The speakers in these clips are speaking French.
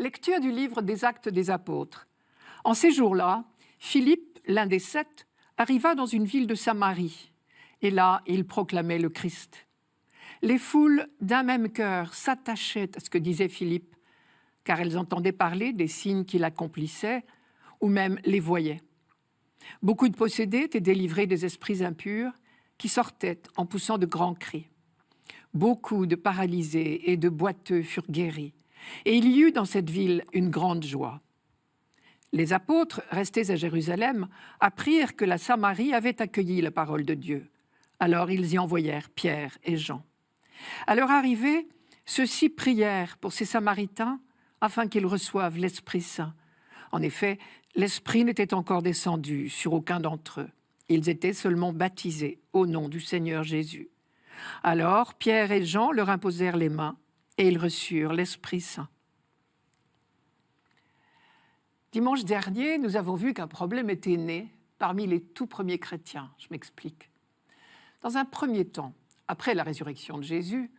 Lecture du livre des Actes des Apôtres. En ces jours-là, Philippe, l'un des sept, arriva dans une ville de Samarie, et là il proclamait le Christ. Les foules, d'un même cœur, s'attachaient à ce que disait Philippe, car elles entendaient parler des signes qu'il accomplissait, ou même les voyaient. Beaucoup de possédés étaient délivrés des esprits impurs, qui sortaient en poussant de grands cris. Beaucoup de paralysés et de boiteux furent guéris. Et il y eut dans cette ville une grande joie. Les apôtres, restés à Jérusalem, apprirent que la Samarie avait accueilli la parole de Dieu. Alors ils y envoyèrent Pierre et Jean. À leur arrivée, ceux-ci prièrent pour ces Samaritains afin qu'ils reçoivent l'Esprit Saint. En effet, l'Esprit n'était encore descendu sur aucun d'entre eux. Ils étaient seulement baptisés au nom du Seigneur Jésus. Alors Pierre et Jean leur imposèrent les mains et ils reçurent l'Esprit Saint. Dimanche dernier, nous avons vu qu'un problème était né parmi les tout premiers chrétiens. Je m'explique. Dans un premier temps, après la résurrection de Jésus,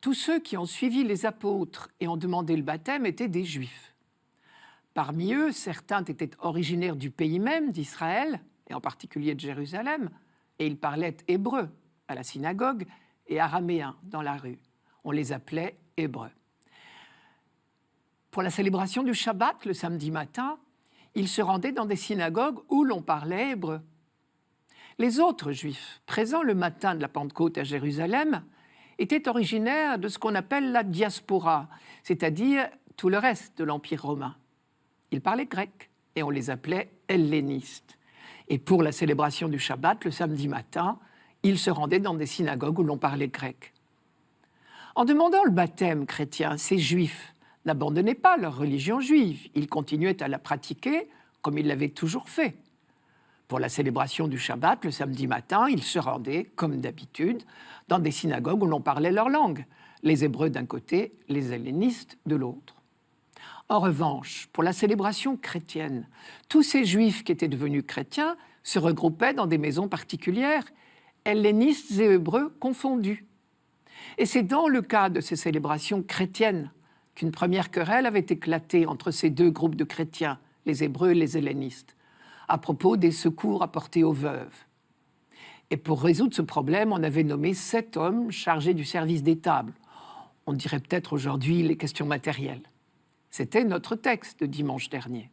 tous ceux qui ont suivi les apôtres et ont demandé le baptême étaient des juifs. Parmi eux, certains étaient originaires du pays même, d'Israël, et en particulier de Jérusalem, et ils parlaient hébreu à la synagogue et araméen dans la rue. On les appelait hébreu. Pour la célébration du Shabbat le samedi matin, il se rendait dans des synagogues où l'on parlait hébreu. Les autres juifs, présents le matin de la Pentecôte à Jérusalem, étaient originaires de ce qu'on appelle la diaspora, c'est-à-dire tout le reste de l'Empire romain. Ils parlaient grec et on les appelait hellénistes. Et pour la célébration du Shabbat, le samedi matin, ils se rendaient dans des synagogues où l'on parlait grec. En demandant le baptême chrétien, ces juifs n'abandonnaient pas leur religion juive. Ils continuaient à la pratiquer comme ils l'avaient toujours fait. Pour la célébration du Shabbat, le samedi matin, ils se rendaient, comme d'habitude, dans des synagogues où l'on parlait leur langue, les Hébreux d'un côté, les hellénistes de l'autre. En revanche, pour la célébration chrétienne, tous ces juifs qui étaient devenus chrétiens se regroupaient dans des maisons particulières, hellénistes et hébreux confondus. Et c'est dans le cas de ces célébrations chrétiennes qu'une première querelle avait éclaté entre ces deux groupes de chrétiens, les Hébreux et les Hellénistes, à propos des secours apportés aux veuves. Et pour résoudre ce problème, on avait nommé sept hommes chargés du service des tables. On dirait peut-être aujourd'hui les questions matérielles. C'était notre texte de dimanche dernier.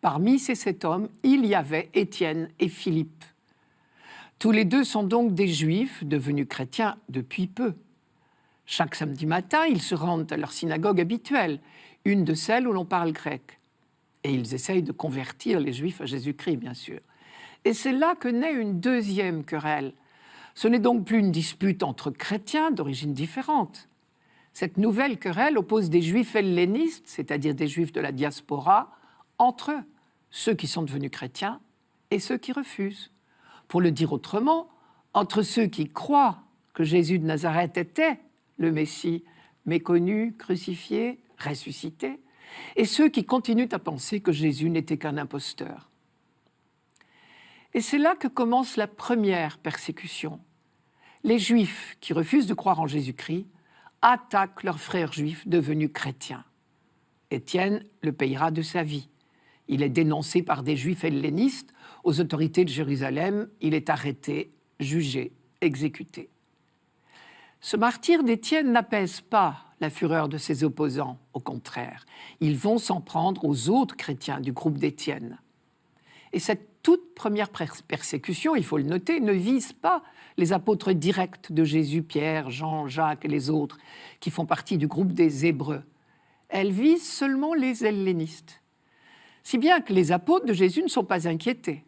Parmi ces sept hommes, il y avait Étienne et Philippe, tous les deux sont donc des juifs devenus chrétiens depuis peu. Chaque samedi matin, ils se rendent à leur synagogue habituelle, une de celles où l'on parle grec. Et ils essayent de convertir les juifs à Jésus-Christ, bien sûr. Et c'est là que naît une deuxième querelle. Ce n'est donc plus une dispute entre chrétiens d'origine différente. Cette nouvelle querelle oppose des juifs hellénistes, c'est-à-dire des juifs de la diaspora, entre eux, ceux qui sont devenus chrétiens et ceux qui refusent. Pour le dire autrement, entre ceux qui croient que Jésus de Nazareth était le Messie, méconnu, crucifié, ressuscité, et ceux qui continuent à penser que Jésus n'était qu'un imposteur. Et c'est là que commence la première persécution. Les Juifs qui refusent de croire en Jésus-Christ attaquent leurs frères juifs devenus chrétiens. Étienne le payera de sa vie. Il est dénoncé par des Juifs hellénistes aux autorités de Jérusalem, il est arrêté, jugé, exécuté. Ce martyr d'Étienne n'apaise pas la fureur de ses opposants, au contraire, ils vont s'en prendre aux autres chrétiens du groupe d'Étienne. Et cette toute première persécution, il faut le noter, ne vise pas les apôtres directs de Jésus, Pierre, Jean, Jacques et les autres, qui font partie du groupe des Hébreux. Elle vise seulement les hellénistes. Si bien que les apôtres de Jésus ne sont pas inquiétés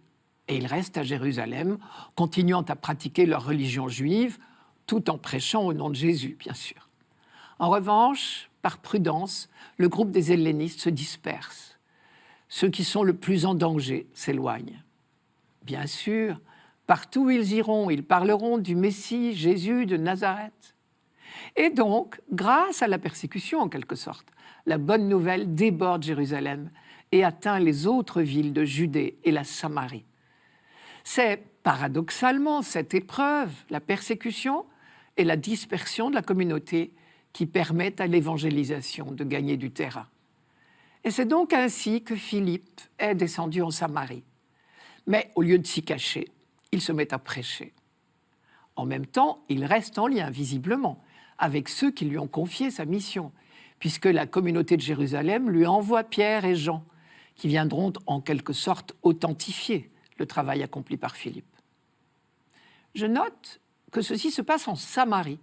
et ils restent à Jérusalem, continuant à pratiquer leur religion juive, tout en prêchant au nom de Jésus, bien sûr. En revanche, par prudence, le groupe des hellénistes se disperse. Ceux qui sont le plus en danger s'éloignent. Bien sûr, partout où ils iront, ils parleront du Messie Jésus de Nazareth. Et donc, grâce à la persécution en quelque sorte, la bonne nouvelle déborde Jérusalem et atteint les autres villes de Judée et la Samarie. C'est paradoxalement cette épreuve, la persécution et la dispersion de la communauté qui permettent à l'évangélisation de gagner du terrain. Et c'est donc ainsi que Philippe est descendu en Samarie. Mais au lieu de s'y cacher, il se met à prêcher. En même temps, il reste en lien visiblement avec ceux qui lui ont confié sa mission, puisque la communauté de Jérusalem lui envoie Pierre et Jean, qui viendront en quelque sorte authentifier le travail accompli par Philippe. Je note que ceci se passe en Samarie.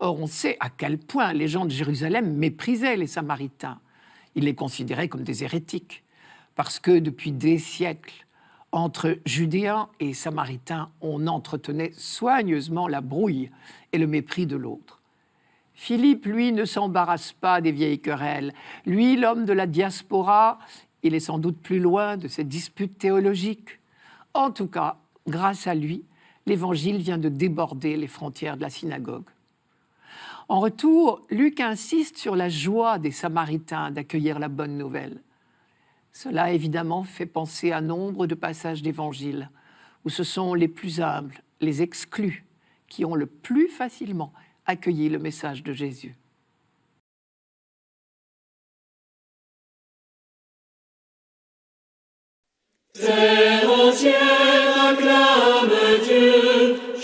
Or, on sait à quel point les gens de Jérusalem méprisaient les Samaritains. Ils les considéraient comme des hérétiques, parce que depuis des siècles, entre Judéens et Samaritains, on entretenait soigneusement la brouille et le mépris de l'autre. Philippe, lui, ne s'embarrasse pas des vieilles querelles. Lui, l'homme de la diaspora, il est sans doute plus loin de cette dispute théologiques. En tout cas, grâce à lui, l'Évangile vient de déborder les frontières de la synagogue. En retour, Luc insiste sur la joie des Samaritains d'accueillir la bonne nouvelle. Cela évidemment fait penser à nombre de passages d'Évangile où ce sont les plus humbles, les exclus, qui ont le plus facilement accueilli le message de Jésus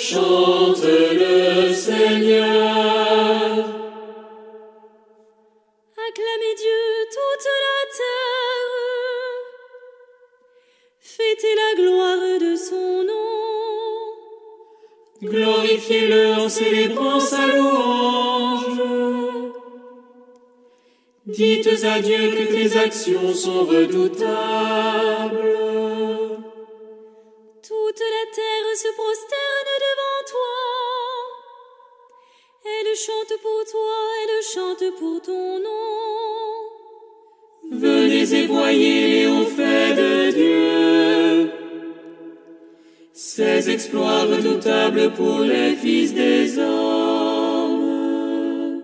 chante le Seigneur. Acclamez Dieu toute la terre, fêtez la gloire de son nom, glorifiez-le en célébrant sa louange. Dites à Dieu que tes actions sont redoutables. Toute la terre se prosterne chante pour toi, et le chante pour ton nom. Venez et voyez fait de Dieu. Ses exploits redoutables pour les fils des hommes.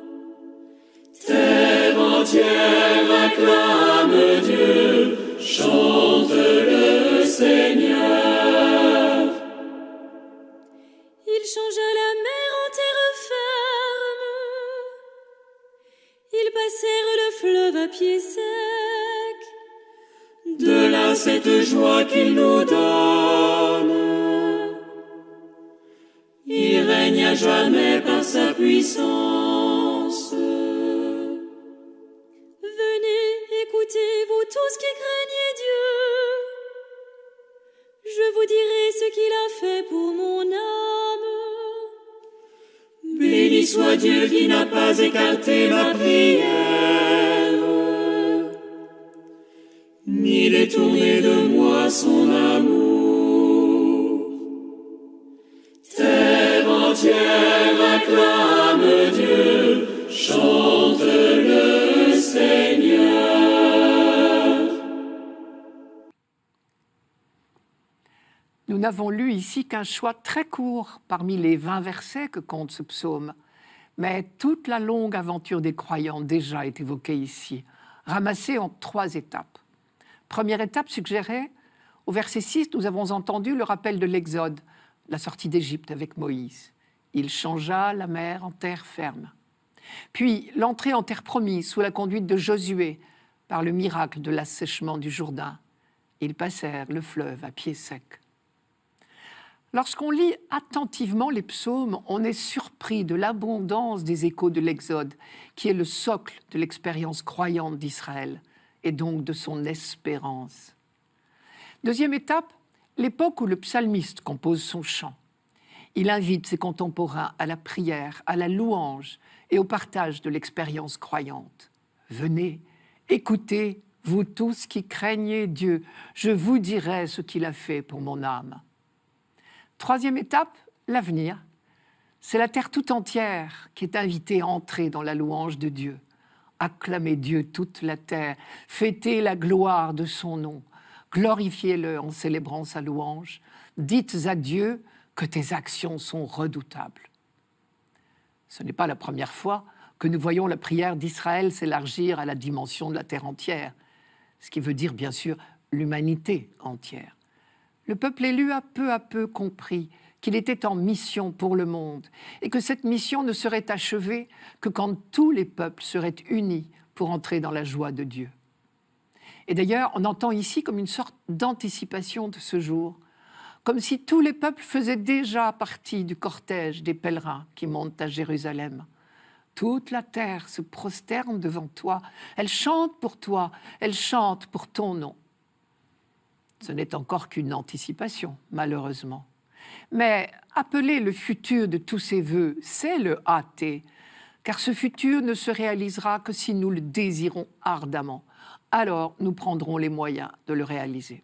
Terre entière acclame Dieu, chante le Seigneur. cette joie qu'il nous donne. Il règne à jamais par sa puissance. Venez, écoutez, vous tous qui craignez Dieu. Je vous dirai ce qu'il a fait pour mon âme. Béni soit Dieu qui n'a pas écarté ma prière. « Détournez de moi son amour. Terre entière acclame Dieu, chante le Seigneur. Nous n'avons lu ici qu'un choix très court parmi les 20 versets que compte ce psaume. Mais toute la longue aventure des croyants déjà est évoquée ici, ramassée en trois étapes. Première étape suggérée, au verset 6, nous avons entendu le rappel de l'Exode, la sortie d'Égypte avec Moïse. Il changea la mer en terre ferme. Puis l'entrée en terre promise sous la conduite de Josué par le miracle de l'assèchement du Jourdain. Ils passèrent le fleuve à pied sec. Lorsqu'on lit attentivement les psaumes, on est surpris de l'abondance des échos de l'Exode, qui est le socle de l'expérience croyante d'Israël et donc de son espérance. Deuxième étape, l'époque où le psalmiste compose son chant. Il invite ses contemporains à la prière, à la louange et au partage de l'expérience croyante. Venez, écoutez, vous tous qui craignez Dieu, je vous dirai ce qu'il a fait pour mon âme. Troisième étape, l'avenir. C'est la terre tout entière qui est invitée à entrer dans la louange de Dieu. Acclamez Dieu toute la terre, fêtez la gloire de son nom, glorifiez-le en célébrant sa louange, dites à Dieu que tes actions sont redoutables. Ce n'est pas la première fois que nous voyons la prière d'Israël s'élargir à la dimension de la terre entière, ce qui veut dire bien sûr l'humanité entière. Le peuple élu a peu à peu compris qu'il était en mission pour le monde, et que cette mission ne serait achevée que quand tous les peuples seraient unis pour entrer dans la joie de Dieu. Et d'ailleurs, on entend ici comme une sorte d'anticipation de ce jour, comme si tous les peuples faisaient déjà partie du cortège des pèlerins qui montent à Jérusalem. Toute la terre se prosterne devant toi, elle chante pour toi, elle chante pour ton nom. Ce n'est encore qu'une anticipation, malheureusement. Mais appeler le futur de tous ces vœux, c'est le hâter, car ce futur ne se réalisera que si nous le désirons ardemment. Alors nous prendrons les moyens de le réaliser.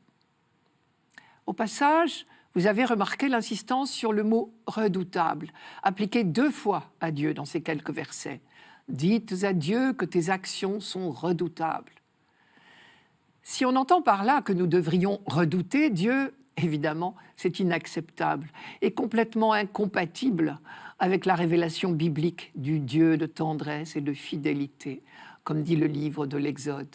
Au passage, vous avez remarqué l'insistance sur le mot redoutable, appliqué deux fois à Dieu dans ces quelques versets. Dites à Dieu que tes actions sont redoutables. Si on entend par là que nous devrions redouter Dieu, évidemment, c'est inacceptable et complètement incompatible avec la révélation biblique du Dieu de tendresse et de fidélité, comme dit le livre de l'Exode.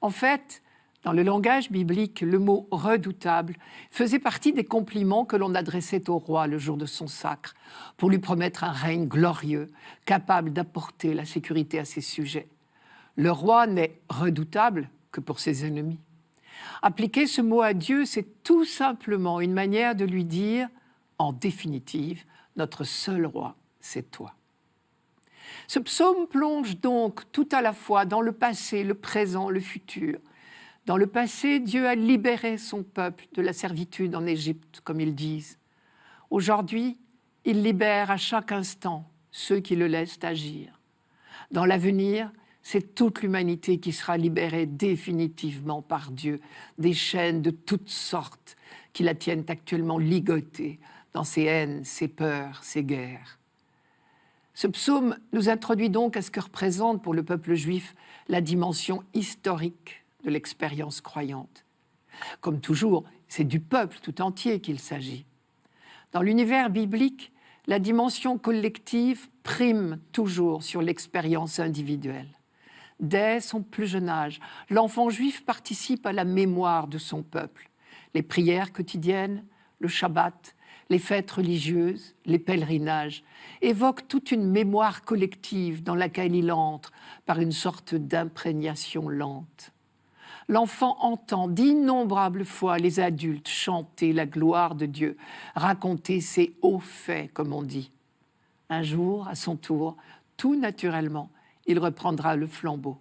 En fait, dans le langage biblique, le mot redoutable faisait partie des compliments que l'on adressait au roi le jour de son sacre, pour lui promettre un règne glorieux, capable d'apporter la sécurité à ses sujets. Le roi n'est redoutable que pour ses ennemis. Appliquer ce mot à Dieu, c'est tout simplement une manière de lui dire, en définitive, notre seul roi, c'est toi. Ce psaume plonge donc tout à la fois dans le passé, le présent, le futur. Dans le passé, Dieu a libéré son peuple de la servitude en Égypte, comme ils disent. Aujourd'hui, il libère à chaque instant ceux qui le laissent agir. Dans l'avenir, c'est toute l'humanité qui sera libérée définitivement par Dieu des chaînes de toutes sortes qui la tiennent actuellement ligotée dans ses haines, ses peurs, ses guerres. Ce psaume nous introduit donc à ce que représente pour le peuple juif la dimension historique de l'expérience croyante. Comme toujours, c'est du peuple tout entier qu'il s'agit. Dans l'univers biblique, la dimension collective prime toujours sur l'expérience individuelle dès son plus jeune âge. L'enfant juif participe à la mémoire de son peuple. Les prières quotidiennes, le Shabbat, les fêtes religieuses, les pèlerinages, évoquent toute une mémoire collective dans laquelle il entre par une sorte d'imprégnation lente. L'enfant entend d'innombrables fois les adultes chanter la gloire de Dieu, raconter ses hauts faits, comme on dit. Un jour, à son tour, tout naturellement, il reprendra le flambeau.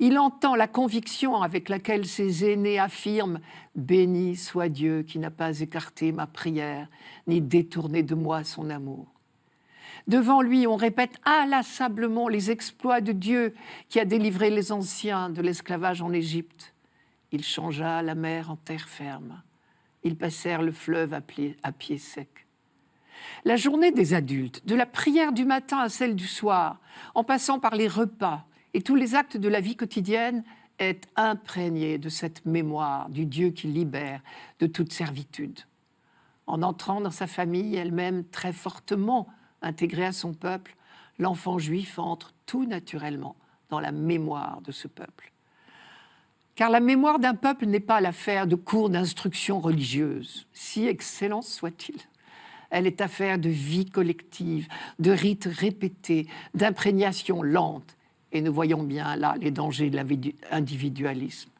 Il entend la conviction avec laquelle ses aînés affirment Béni soit Dieu qui n'a pas écarté ma prière, ni détourné de moi son amour. Devant lui, on répète inlassablement les exploits de Dieu qui a délivré les anciens de l'esclavage en Égypte. Il changea la mer en terre ferme. Ils passèrent le fleuve à à pied sec. La journée des adultes, de la prière du matin à celle du soir, en passant par les repas et tous les actes de la vie quotidienne, est imprégnée de cette mémoire du Dieu qui libère de toute servitude. En entrant dans sa famille, elle-même très fortement intégrée à son peuple, l'enfant juif entre tout naturellement dans la mémoire de ce peuple. Car la mémoire d'un peuple n'est pas l'affaire de cours d'instruction religieuse, si excellent soit-il. Elle est affaire de vie collective, de rites répétés, d'imprégnation lente. Et nous voyons bien là les dangers de l'individualisme.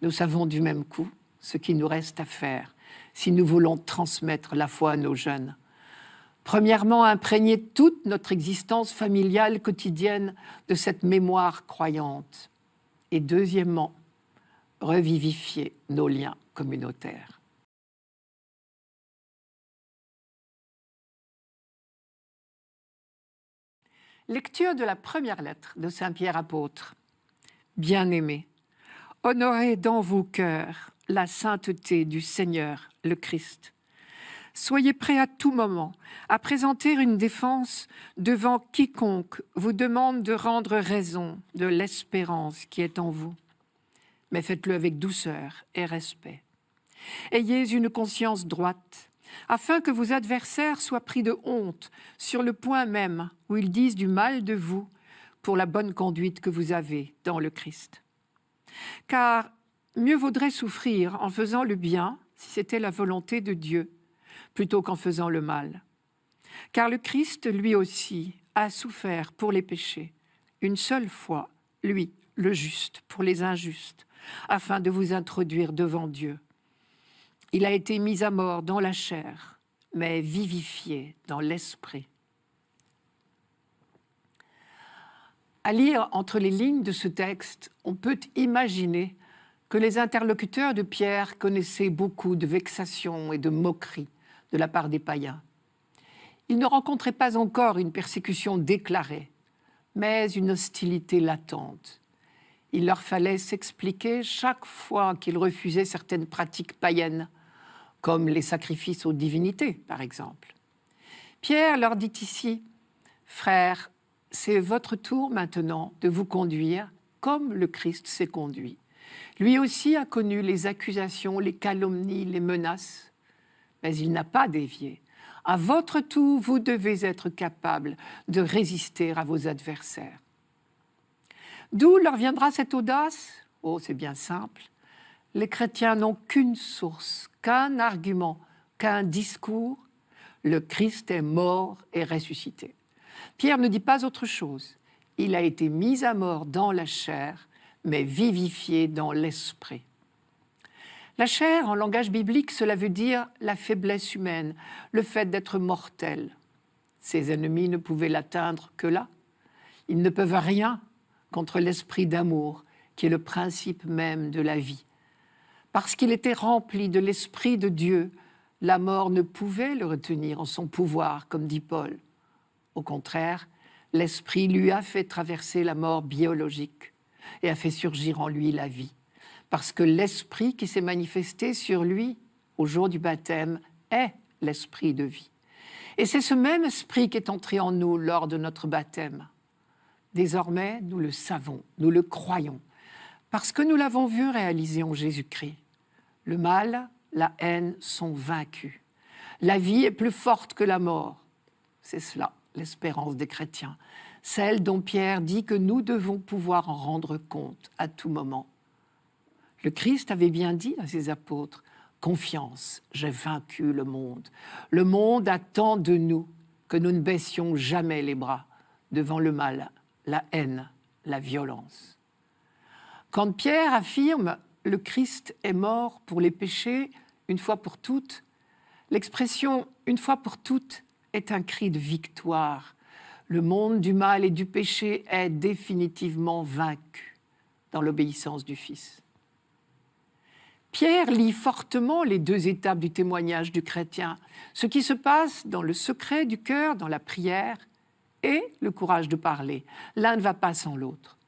Nous savons du même coup ce qu'il nous reste à faire si nous voulons transmettre la foi à nos jeunes. Premièrement, imprégner toute notre existence familiale quotidienne de cette mémoire croyante. Et deuxièmement, revivifier nos liens communautaires. Lecture de la première lettre de Saint Pierre apôtre. Bien-aimés, honorez dans vos cœurs la sainteté du Seigneur le Christ. Soyez prêts à tout moment à présenter une défense devant quiconque vous demande de rendre raison de l'espérance qui est en vous. Mais faites-le avec douceur et respect. Ayez une conscience droite, afin que vos adversaires soient pris de honte sur le point même où ils disent du mal de vous pour la bonne conduite que vous avez dans le Christ. Car mieux vaudrait souffrir en faisant le bien, si c'était la volonté de Dieu, plutôt qu'en faisant le mal. Car le Christ, lui aussi, a souffert pour les péchés, une seule fois, lui, le juste, pour les injustes, afin de vous introduire devant Dieu. Il a été mis à mort dans la chair, mais vivifié dans l'esprit. À lire entre les lignes de ce texte, on peut imaginer que les interlocuteurs de Pierre connaissaient beaucoup de vexations et de moqueries de la part des païens. Ils ne rencontraient pas encore une persécution déclarée, mais une hostilité latente. Il leur fallait s'expliquer chaque fois qu'ils refusaient certaines pratiques païennes, comme les sacrifices aux divinités, par exemple. Pierre leur dit ici, Frères, c'est votre tour maintenant de vous conduire comme le Christ s'est conduit. Lui aussi a connu les accusations, les calomnies, les menaces, mais il n'a pas dévié. À votre tour, vous devez être capable de résister à vos adversaires. D'où leur viendra cette audace Oh, c'est bien simple. Les chrétiens n'ont qu'une source qu'un argument, qu'un discours, le Christ est mort et ressuscité. Pierre ne dit pas autre chose. Il a été mis à mort dans la chair, mais vivifié dans l'esprit. La chair, en langage biblique, cela veut dire la faiblesse humaine, le fait d'être mortel. Ses ennemis ne pouvaient l'atteindre que là. Ils ne peuvent rien contre l'esprit d'amour, qui est le principe même de la vie. Parce qu'il était rempli de l'Esprit de Dieu, la mort ne pouvait le retenir en son pouvoir, comme dit Paul. Au contraire, l'Esprit lui a fait traverser la mort biologique et a fait surgir en lui la vie. Parce que l'Esprit qui s'est manifesté sur lui au jour du baptême est l'Esprit de vie. Et c'est ce même Esprit qui est entré en nous lors de notre baptême. Désormais, nous le savons, nous le croyons, parce que nous l'avons vu réalisé en Jésus-Christ. Le mal, la haine sont vaincus. La vie est plus forte que la mort. C'est cela, l'espérance des chrétiens, celle dont Pierre dit que nous devons pouvoir en rendre compte à tout moment. Le Christ avait bien dit à ses apôtres, Confiance, j'ai vaincu le monde. Le monde attend de nous que nous ne baissions jamais les bras devant le mal, la haine, la violence. Quand Pierre affirme le Christ est mort pour les péchés une fois pour toutes, l'expression une fois pour toutes est un cri de victoire. Le monde du mal et du péché est définitivement vaincu dans l'obéissance du Fils. Pierre lit fortement les deux étapes du témoignage du chrétien, ce qui se passe dans le secret du cœur, dans la prière, et le courage de parler. L'un ne va pas sans l'autre.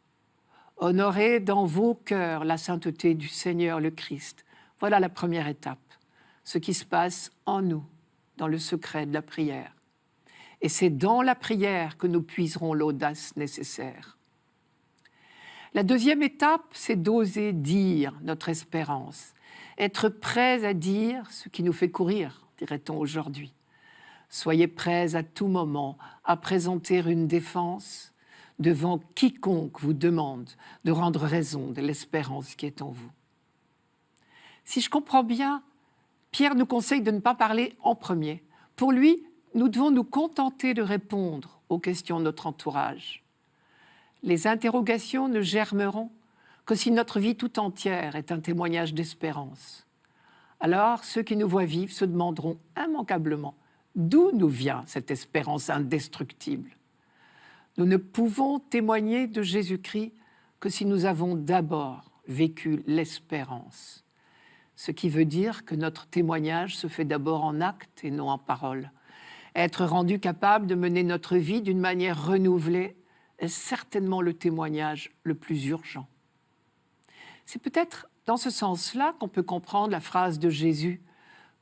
Honorez dans vos cœurs la sainteté du Seigneur le Christ. Voilà la première étape, ce qui se passe en nous, dans le secret de la prière. Et c'est dans la prière que nous puiserons l'audace nécessaire. La deuxième étape, c'est d'oser dire notre espérance, être prêts à dire ce qui nous fait courir, dirait-on aujourd'hui. Soyez prêts à tout moment à présenter une défense, devant quiconque vous demande de rendre raison de l'espérance qui est en vous. Si je comprends bien, Pierre nous conseille de ne pas parler en premier. Pour lui, nous devons nous contenter de répondre aux questions de notre entourage. Les interrogations ne germeront que si notre vie tout entière est un témoignage d'espérance. Alors ceux qui nous voient vivre se demanderont immanquablement d'où nous vient cette espérance indestructible. Nous ne pouvons témoigner de Jésus-Christ que si nous avons d'abord vécu l'espérance, ce qui veut dire que notre témoignage se fait d'abord en actes et non en paroles. Être rendu capable de mener notre vie d'une manière renouvelée est certainement le témoignage le plus urgent. C'est peut-être dans ce sens-là qu'on peut comprendre la phrase de Jésus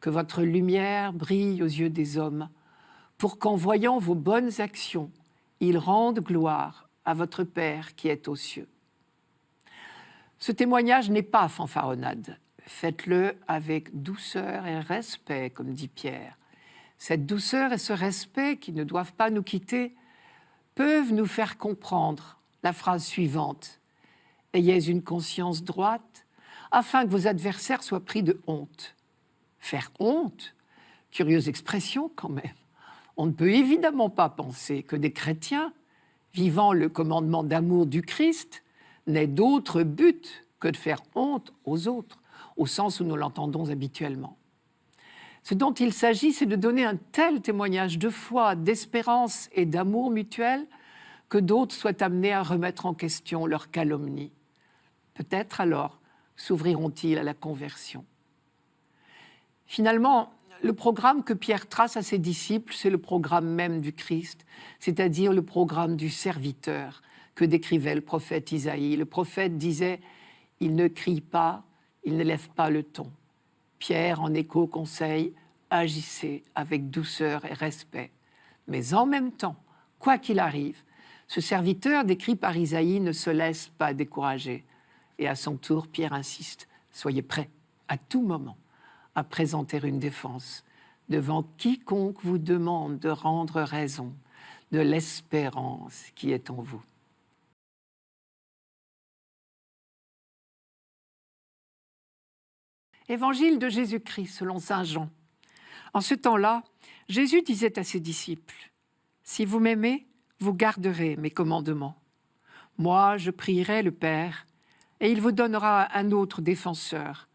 Que votre lumière brille aux yeux des hommes, pour qu'en voyant vos bonnes actions, ils rendent gloire à votre Père qui est aux cieux. Ce témoignage n'est pas fanfaronnade. Faites-le avec douceur et respect, comme dit Pierre. Cette douceur et ce respect qui ne doivent pas nous quitter peuvent nous faire comprendre la phrase suivante. Ayez une conscience droite afin que vos adversaires soient pris de honte. Faire honte Curieuse expression quand même. On ne peut évidemment pas penser que des chrétiens, vivant le commandement d'amour du Christ, n'aient d'autre but que de faire honte aux autres, au sens où nous l'entendons habituellement. Ce dont il s'agit, c'est de donner un tel témoignage de foi, d'espérance et d'amour mutuel que d'autres soient amenés à remettre en question leur calomnie. Peut-être alors s'ouvriront-ils à la conversion. Finalement, le programme que Pierre trace à ses disciples, c'est le programme même du Christ, c'est-à-dire le programme du serviteur que décrivait le prophète Isaïe. Le prophète disait Il ne crie pas, il ne lève pas le ton. Pierre, en écho, conseille Agissez avec douceur et respect. Mais en même temps, quoi qu'il arrive, ce serviteur décrit par Isaïe ne se laisse pas décourager. Et à son tour, Pierre insiste Soyez prêts à tout moment à présenter une défense devant quiconque vous demande de rendre raison de l'espérance qui est en vous. Évangile de Jésus-Christ selon Saint Jean. En ce temps-là, Jésus disait à ses disciples, Si vous m'aimez, vous garderez mes commandements. Moi, je prierai le Père, et il vous donnera un autre défenseur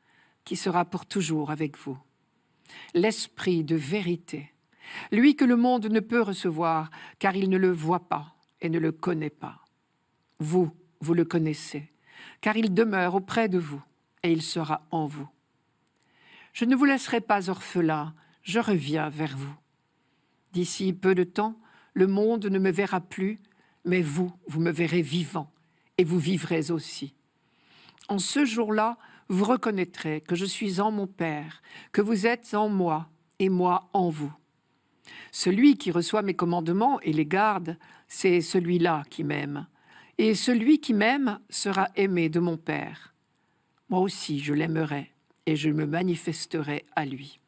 qui sera pour toujours avec vous. L'Esprit de vérité, lui que le monde ne peut recevoir, car il ne le voit pas et ne le connaît pas. Vous, vous le connaissez, car il demeure auprès de vous, et il sera en vous. Je ne vous laisserai pas orphelin. je reviens vers vous. D'ici peu de temps, le monde ne me verra plus, mais vous, vous me verrez vivant, et vous vivrez aussi. En ce jour-là, vous reconnaîtrez que je suis en mon Père, que vous êtes en moi et moi en vous. Celui qui reçoit mes commandements et les garde, c'est celui-là qui m'aime. Et celui qui m'aime sera aimé de mon Père. Moi aussi je l'aimerai et je me manifesterai à lui.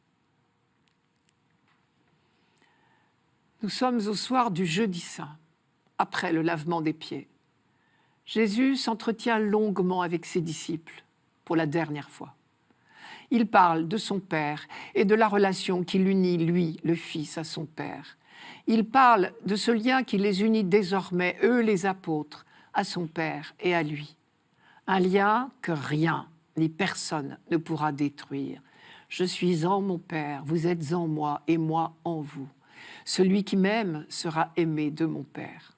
Nous sommes au soir du jeudi saint, après le lavement des pieds. Jésus s'entretient longuement avec ses disciples pour la dernière fois. Il parle de son Père et de la relation qui l'unit, lui, le Fils, à son Père. Il parle de ce lien qui les unit désormais, eux les apôtres, à son Père et à lui. Un lien que rien ni personne ne pourra détruire. Je suis en mon Père, vous êtes en moi et moi en vous. Celui qui m'aime sera aimé de mon Père.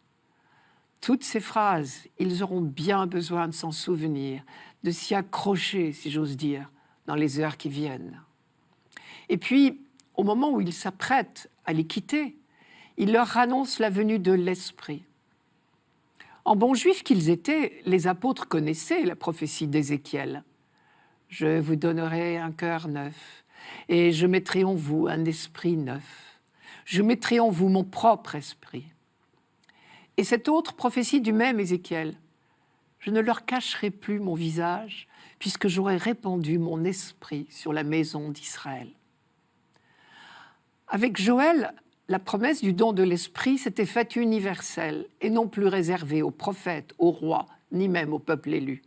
Toutes ces phrases, ils auront bien besoin de s'en souvenir de s'y accrocher, si j'ose dire, dans les heures qui viennent. Et puis, au moment où ils s'apprêtent à les quitter, il leur annonce la venue de l'Esprit. En bons juifs qu'ils étaient, les apôtres connaissaient la prophétie d'Ézéchiel. Je vous donnerai un cœur neuf, et je mettrai en vous un esprit neuf. Je mettrai en vous mon propre esprit. Et cette autre prophétie du même Ézéchiel, je ne leur cacherai plus mon visage, puisque j'aurai répandu mon esprit sur la maison d'Israël. Avec Joël, la promesse du don de l'esprit s'était faite universelle et non plus réservée aux prophètes, aux rois, ni même au peuple élu.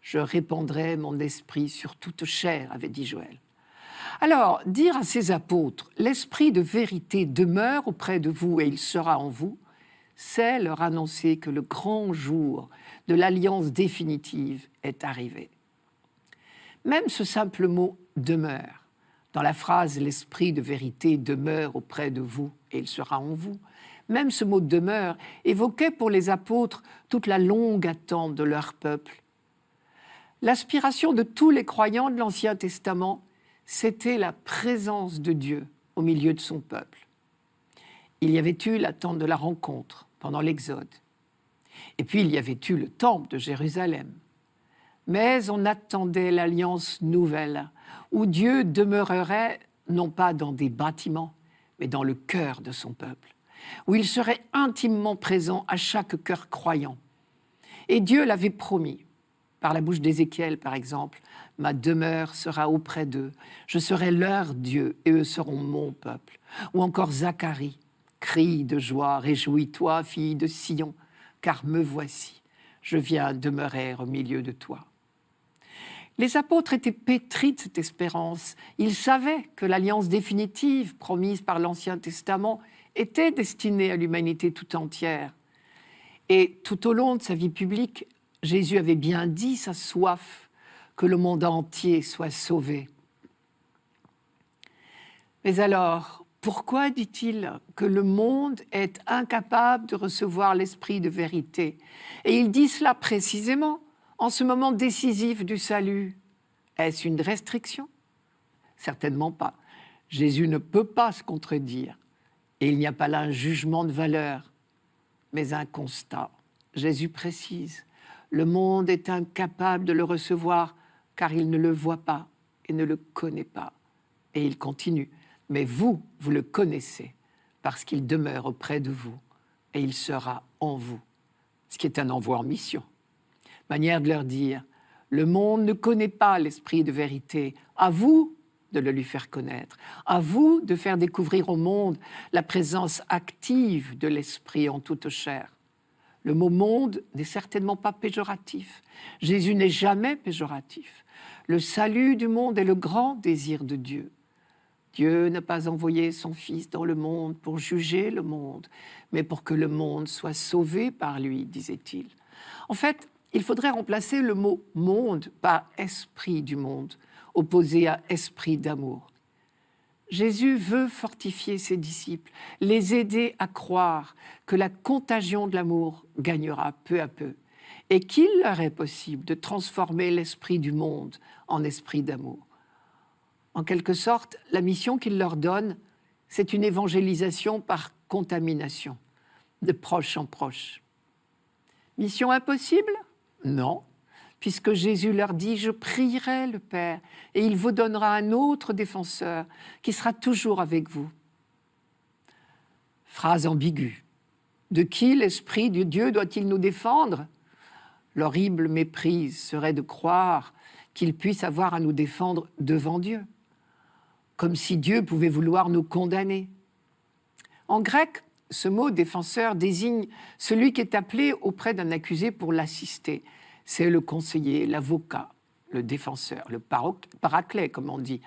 Je répandrai mon esprit sur toute chair, avait dit Joël. Alors, dire à ses apôtres, l'esprit de vérité demeure auprès de vous et il sera en vous, c'est leur annoncer que le grand jour de l'alliance définitive est arrivé. Même ce simple mot demeure. Dans la phrase L'esprit de vérité demeure auprès de vous et il sera en vous, même ce mot demeure évoquait pour les apôtres toute la longue attente de leur peuple. L'aspiration de tous les croyants de l'Ancien Testament, c'était la présence de Dieu au milieu de son peuple. Il y avait eu l'attente de la rencontre pendant l'Exode. Et puis il y avait eu le temple de Jérusalem. Mais on attendait l'alliance nouvelle, où Dieu demeurerait non pas dans des bâtiments, mais dans le cœur de son peuple, où il serait intimement présent à chaque cœur croyant. Et Dieu l'avait promis, par la bouche d'Ézéchiel par exemple, Ma demeure sera auprès d'eux, je serai leur Dieu et eux seront mon peuple. Ou encore Zacharie, Crie de joie, réjouis-toi, fille de Sion, car me voici, je viens demeurer au milieu de toi. Les apôtres étaient pétris de cette espérance. Ils savaient que l'alliance définitive promise par l'Ancien Testament était destinée à l'humanité tout entière. Et tout au long de sa vie publique, Jésus avait bien dit sa soif que le monde entier soit sauvé. Mais alors, pourquoi dit-il que le monde est incapable de recevoir l'esprit de vérité Et il dit cela précisément en ce moment décisif du salut. Est-ce une restriction Certainement pas. Jésus ne peut pas se contredire. Et il n'y a pas là un jugement de valeur, mais un constat. Jésus précise, le monde est incapable de le recevoir car il ne le voit pas et ne le connaît pas. Et il continue. Mais vous, vous le connaissez, parce qu'il demeure auprès de vous, et il sera en vous, ce qui est un envoi en mission. Manière de leur dire, le monde ne connaît pas l'esprit de vérité, à vous de le lui faire connaître, à vous de faire découvrir au monde la présence active de l'esprit en toute chair. Le mot monde n'est certainement pas péjoratif. Jésus n'est jamais péjoratif. Le salut du monde est le grand désir de Dieu. Dieu n'a pas envoyé son Fils dans le monde pour juger le monde, mais pour que le monde soit sauvé par lui, disait-il. En fait, il faudrait remplacer le mot monde par esprit du monde, opposé à esprit d'amour. Jésus veut fortifier ses disciples, les aider à croire que la contagion de l'amour gagnera peu à peu et qu'il leur est possible de transformer l'esprit du monde en esprit d'amour en quelque sorte, la mission qu'il leur donne, c'est une évangélisation par contamination, de proche en proche. Mission impossible Non, puisque Jésus leur dit, je prierai le Père, et il vous donnera un autre défenseur qui sera toujours avec vous. Phrase ambiguë. De qui l'Esprit de Dieu doit-il nous défendre L'horrible méprise serait de croire qu'il puisse avoir à nous défendre devant Dieu comme si Dieu pouvait vouloir nous condamner. En grec, ce mot défenseur désigne celui qui est appelé auprès d'un accusé pour l'assister. C'est le conseiller, l'avocat, le défenseur, le paraclet, comme on dit.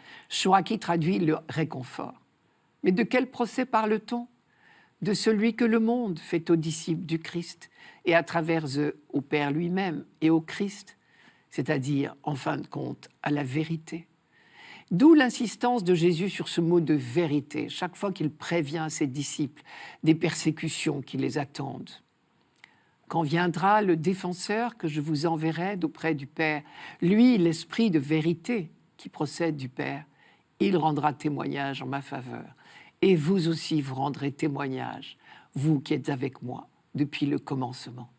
qui traduit le réconfort. Mais de quel procès parle-t-on De celui que le monde fait aux disciples du Christ et à travers eux au Père lui-même et au Christ, c'est-à-dire, en fin de compte, à la vérité. D'où l'insistance de Jésus sur ce mot de vérité, chaque fois qu'il prévient ses disciples des persécutions qui les attendent. Quand viendra le défenseur que je vous enverrai d'auprès du Père, lui, l'esprit de vérité qui procède du Père, il rendra témoignage en ma faveur. Et vous aussi, vous rendrez témoignage, vous qui êtes avec moi depuis le commencement.